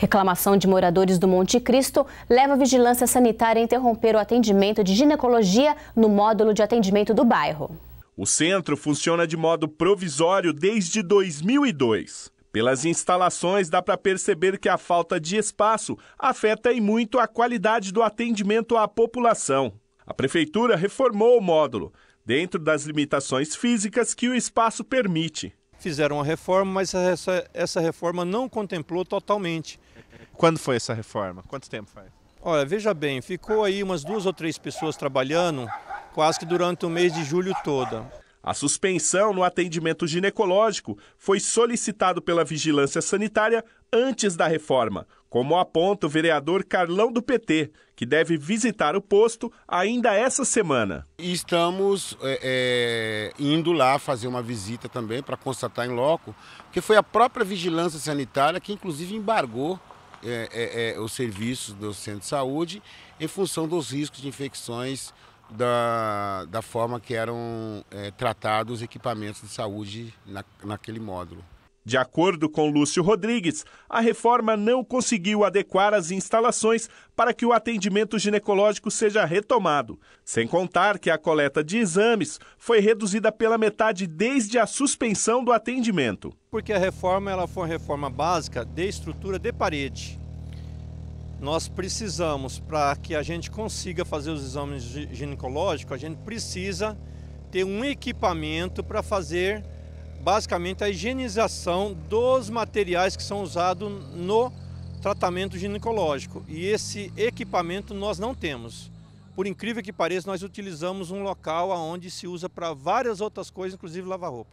Reclamação de moradores do Monte Cristo leva a vigilância sanitária a interromper o atendimento de ginecologia no módulo de atendimento do bairro. O centro funciona de modo provisório desde 2002. Pelas instalações, dá para perceber que a falta de espaço afeta e muito a qualidade do atendimento à população. A prefeitura reformou o módulo, dentro das limitações físicas que o espaço permite. Fizeram a reforma, mas essa, essa reforma não contemplou totalmente quando foi essa reforma? Quanto tempo faz? Olha, veja bem, ficou aí umas duas ou três pessoas trabalhando quase que durante o mês de julho toda. A suspensão no atendimento ginecológico foi solicitado pela Vigilância Sanitária antes da reforma, como aponta o vereador Carlão do PT, que deve visitar o posto ainda essa semana. Estamos é, é, indo lá fazer uma visita também para constatar em loco, que foi a própria Vigilância Sanitária que, inclusive, embargou é, é, é, os serviços do centro de saúde em função dos riscos de infecções da, da forma que eram é, tratados os equipamentos de saúde na, naquele módulo. De acordo com Lúcio Rodrigues, a reforma não conseguiu adequar as instalações para que o atendimento ginecológico seja retomado. Sem contar que a coleta de exames foi reduzida pela metade desde a suspensão do atendimento. Porque a reforma ela foi uma reforma básica de estrutura de parede. Nós precisamos, para que a gente consiga fazer os exames ginecológicos, a gente precisa ter um equipamento para fazer basicamente a higienização dos materiais que são usados no tratamento ginecológico. E esse equipamento nós não temos. Por incrível que pareça, nós utilizamos um local onde se usa para várias outras coisas, inclusive lavar roupa.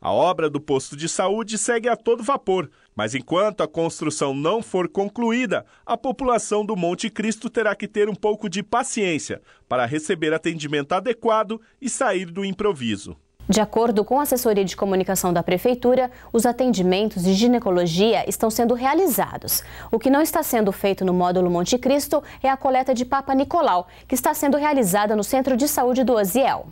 A obra do posto de saúde segue a todo vapor, mas enquanto a construção não for concluída, a população do Monte Cristo terá que ter um pouco de paciência para receber atendimento adequado e sair do improviso. De acordo com a assessoria de comunicação da Prefeitura, os atendimentos de ginecologia estão sendo realizados. O que não está sendo feito no módulo Monte Cristo é a coleta de Papa Nicolau, que está sendo realizada no Centro de Saúde do Aziel.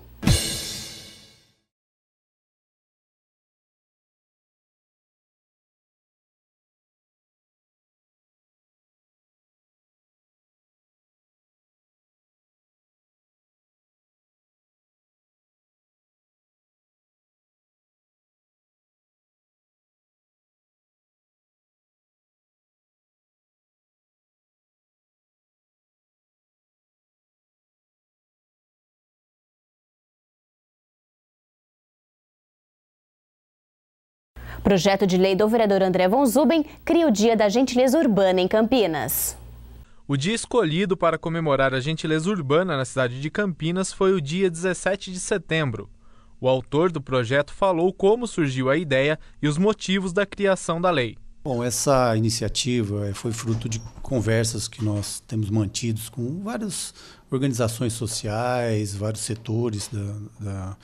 Projeto de lei do vereador André Von Zuben cria o Dia da Gentileza Urbana em Campinas. O dia escolhido para comemorar a gentileza urbana na cidade de Campinas foi o dia 17 de setembro. O autor do projeto falou como surgiu a ideia e os motivos da criação da lei. Bom, essa iniciativa eh, foi fruto de conversas que nós temos mantidos com várias organizações sociais, vários setores da, da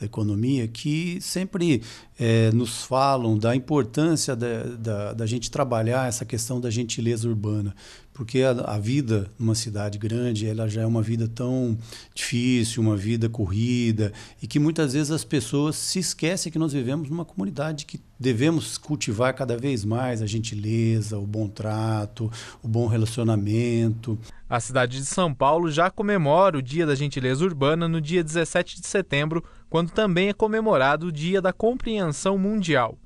da economia que sempre é, nos falam da importância da, da, da, gente trabalhar essa questão da gentileza urbana porque a, a, vida numa cidade grande ela já é uma vida tão difícil, uma vida corrida e que muitas vezes as pessoas se esquecem que nós vivemos numa comunidade que devemos cultivar cada vez mais a gentileza, o bom trato, o bom relacionamento. A cidade de São Paulo já comemora o Dia da Gentileza Urbana no dia 17 de setembro, quando também é comemorado o Dia da Compreensão Mundial.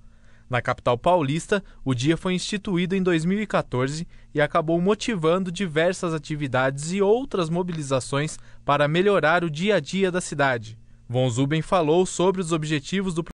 Na capital paulista, o dia foi instituído em 2014 e acabou motivando diversas atividades e outras mobilizações para melhorar o dia a dia da cidade. Von Zuben falou sobre os objetivos do